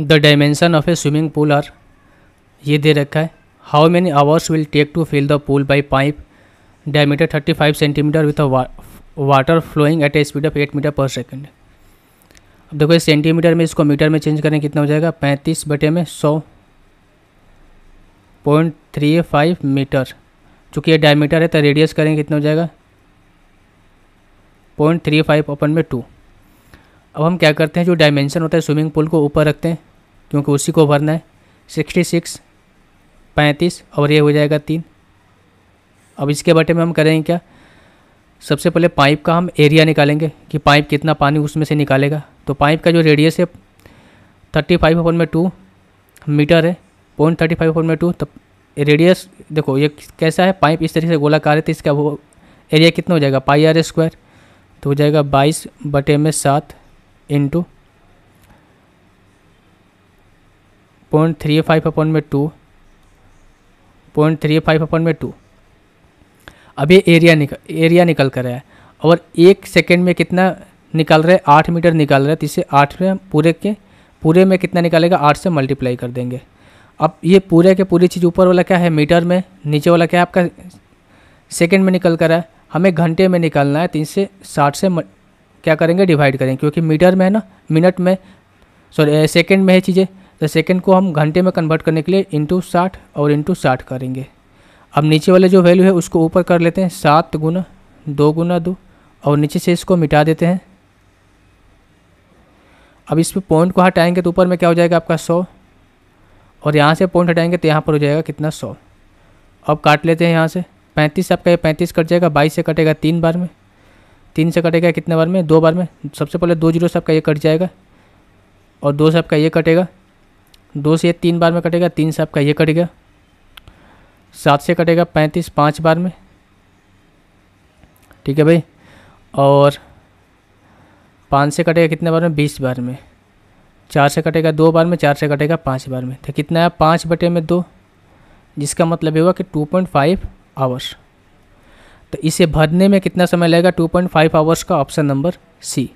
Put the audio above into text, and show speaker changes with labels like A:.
A: the dimension of a swimming pool are ये दे रखा है how many hours will take to fill the pool by pipe diameter thirty five centimetre with water flowing at a speed of eight metre per second अब देखो इस centimetre में इसको metre में चेंज करें कितना हो जाएगा पैंतीस बटे में सौ पॉइंट थ्री फाइव मीटर चूँकि ये डायमीटर है तो रेडियस करेंगे कितना हो जाएगा पॉइंट थ्री फाइव अपन में टू अब हम क्या करते हैं जो डायमेंशन होता है स्विमिंग पूल को ऊपर रखते हैं क्योंकि उसी को भरना है सिक्सटी सिक्स पैंतीस और ये हो जाएगा तीन अब इसके बटे में हम करेंगे क्या सबसे पहले पाइप का हम एरिया निकालेंगे कि पाइप कितना पानी उसमें से निकालेगा तो पाइप का जो रेडियस है थर्टी फाइव अपन में टू मीटर है पॉइंट थर्टी फाइव अपन में टू तब रेडियस देखो ये कैसा है पाइप इस तरीके से गोलाकार है तो इसका वो एरिया कितना हो जाएगा पाई आर स्क्वायर तो हो जाएगा बाईस बटे में सात into point three five upon में two point three five upon में टू अब ये एरिया निकल एरिया निकल कर रहा है और एक सेकेंड में कितना निकाल रहा है आठ मीटर निकाल रहा है तो इसे आठ में पूरे के पूरे में कितना निकालेगा आठ से मल्टीप्लाई कर देंगे अब ये पूरे के पूरी चीज़ ऊपर वाला क्या है मीटर में नीचे वाला क्या है आपका सेकेंड में निकल कर रहा है हमें घंटे में निकालना है तीन तो से साठ से क्या करेंगे डिवाइड करेंगे क्योंकि मीटर में है ना मिनट में सॉरी सेकेंड में है चीज़ें तो सेकेंड को हम घंटे में कन्वर्ट करने के लिए इंटू साठ और इंटू साठ करेंगे अब नीचे वाले जो वैल्यू है उसको ऊपर कर लेते हैं सात गुना दो गुना दो और नीचे से इसको मिटा देते हैं अब इस पर पॉइंट को हटाएंगे तो ऊपर में क्या हो जाएगा आपका सौ और यहाँ से पॉइंट हटाएंगे तो यहाँ पर हो जाएगा कितना सौ अब काट लेते हैं यहाँ से पैंतीस आपका ये पैंतीस कट जाएगा बाईस से कटेगा तीन बार में तीन से कटेगा कितने बार में दो बार में सबसे पहले दो जीरो से आपका ये कट जाएगा और दो से आपका ये कटेगा दो से ये तीन बार में कटेगा तीन से आपका ये कटेगा सात से कटेगा पैंतीस पाँच बार में ठीक है भाई और पाँच से कटेगा कितने बार में बीस बार में चार से कटेगा दो बार में चार से कटेगा पाँच बार में तो कितना है पाँच बटे में दो जिसका मतलब ये हुआ कि टू पॉइंट फाइव आवर्स तो इसे भरने में कितना समय लगेगा 2.5 आवर्स का ऑप्शन नंबर सी